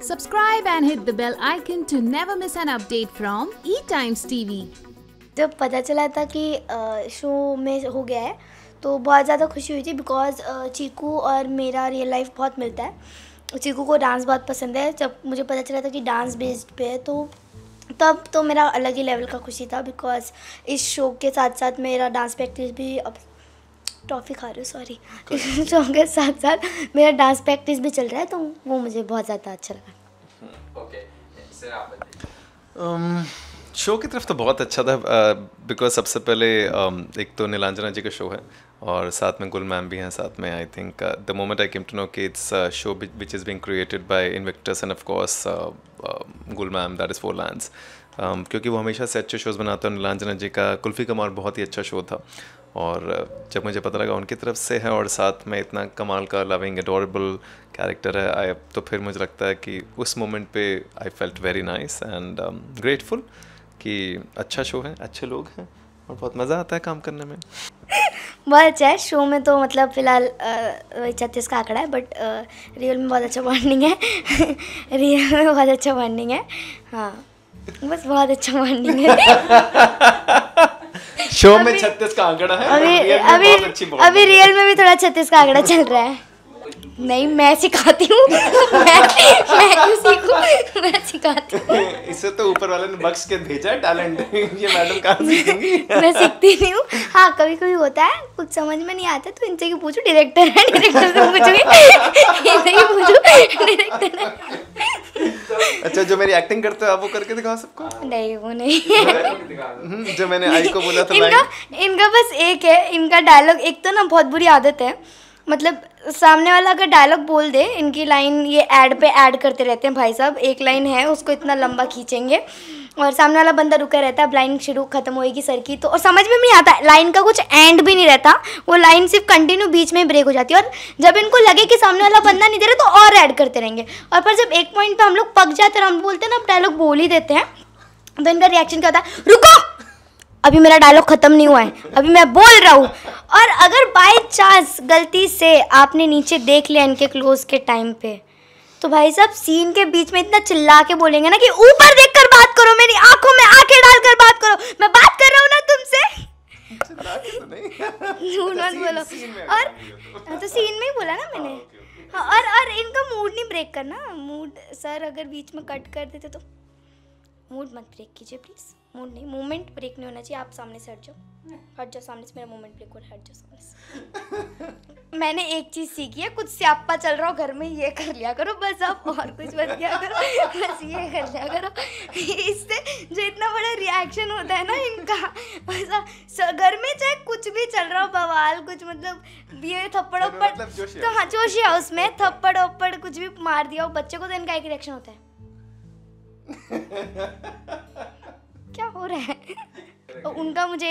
Subscribe and hit the bell icon to never miss an update from E Times TV. जब पता चला था कि शो में हो गया है तो बहुत ज़्यादा खुशी हुई थी बिकॉज चीकू और मेरा रियल लाइफ बहुत मिलता है चीकू को डांस बहुत पसंद है जब मुझे पता चला था कि डांस बेस्ड पे है तो तब तो मेरा अलग ही लेवल का खुशी था बिकॉज इस शो के साथ साथ मेरा डांस प्रैक्टिस भी अब टॉफ़ी खा रही हूँ सॉरी इस शो के साथ साथ मेरा डांस प्रैक्टिस भी चल रहा है तो वो मुझे बहुत ज़्यादा अच्छा लगा okay hmm, okay. um, show की तरफ तो बहुत अच्छा था बिकॉज uh, सबसे पहले um, एक तो नीलांजना जी का शो है और साथ में गुल मैम भी हैं साथ में I think the moment I came to know कि it's show which is being created by inventors and of course Gul ma'am that is for land क्योंकि वो हमेशा से अच्छे शोज़ बनाते हैं नीलांजना जी का कुल्फ़ी कमाल बहुत ही अच्छा शो था और जब मुझे पता लगा उनकी तरफ से है और साथ में इतना कमाल का लविंग एडोरेबल कैरेक्टर है आई तो फिर मुझे लगता है कि उस मोमेंट पे I felt very nice and grateful कि अच्छा शो है अच्छे लोग हैं और बहुत मज़ा आता है काम करने में बहुत अच्छा है शो में तो मतलब फिलहाल छत्तीस का आंकड़ा है बट रियल में बहुत अच्छा बॉन्डिंग है रियल में बहुत अच्छा बॉन्डिंग है हाँ बस बहुत अच्छा बॉन्डिंग है शो में छत्तीस का आंकड़ा है अभी अभी अभी रियल में भी थोड़ा छत्तीस का आंकड़ा चल रहा है नहीं मैं सिखाती हूँ ऊपर वाले ने बक्स के भेजा है टैलेंट ये मैडम कहाँ सीखेंगी मैं सीखती नहीं हूँ हाँ कभी कभी होता है कुछ समझ में नहीं आता तो इनसे क्यों पूछू डायरेक्टर है डायरेक्टर से पूछोगे इनसे ही पूछो डायरेक्टर है अच्छा जो मेरी एक्टिंग करते हो आप वो करके दिखाओ सबको नहीं वो नहीं जो मैंने आई को बोला था इनका इनका बस एक है इनका डायलॉग एक तो ना बहुत बुरी आदत है मतलब सामने वाला अगर डायलॉग बोल दे इनकी लाइन ये ऐड पे ऐड करते रहते हैं भाई साहब एक लाइन है उसको इतना लंबा खींचेंगे और सामने वाला बंदा रुका रहता है लाइन शुरू खत्म होएगी सर की तो और समझ में भी नहीं आता लाइन का कुछ एंड भी नहीं रहता वो लाइन सिर्फ कंटिन्यू बीच में ब्रेक हो जाती है और जब इनको लगे कि सामने वाला बंदा नहीं दे रहा तो और ऐड करते रहेंगे और पर जब एक पॉइंट पर हम लोग पक जाते हैं हम बोलते हैं ना अब डायलॉग बोल ही देते हैं तो इनका रिएक्शन क्या होता है रुको अभी मेरा डायलॉग ख़त्म नहीं हुआ है अभी मैं बोल रहा हूँ और अगर बाई चांस गलती से आपने नीचे देख लिया इनके क्लोज के टाइम पे तो भाई साहब सीन के बीच में इतना चिल्ला के बोलेंगे ना कि ऊपर देख कर बात करो मेरी आंखों में आंखें डालकर बात करो मैं बात कर रहा हूँ ना तुमसे बोलो और हाँ, तो सीन में ही बोला ना मैंने हाँ, हाँ, और और इनका मूड नहीं ब्रेक करना मूड सर अगर बीच में कट कर देते तो मूड मत ब्रेक कीजिए प्लीज़ मूड नहीं मूवमेंट ब्रेक नहीं होना चाहिए आप सामने से हट जाओ हट जाओ सामने से मेरा मूवमेंट ब्रेक हो रहा है हट जाओ सामने से मैंने एक चीज़ सीखी है कुछ स्यापा चल रहा हो घर में ये कर लिया करो बस आप और कुछ बच गया करो बस ये कर लिया करो इससे जो इतना बड़ा रिएक्शन होता है ना इनका बस घर में चाहे कुछ भी चल रहा हो बवाल कुछ मतलब ये थप्पड़ उप्पड़ तो मतलब हाँ जोशी है उसमें थप्पड़ उप्पड़ कुछ भी मार दिया हो बच्चे को तो इनका एक रिएक्शन होता है क्या हो रहा है उनका मुझे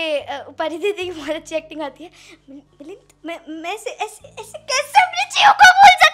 परिधि दीदी बहुत अच्छी एक्टिंग आती है मैं मैं ऐसे ऐसे ऐसे कैसे अपनी चीजों को बोल सकती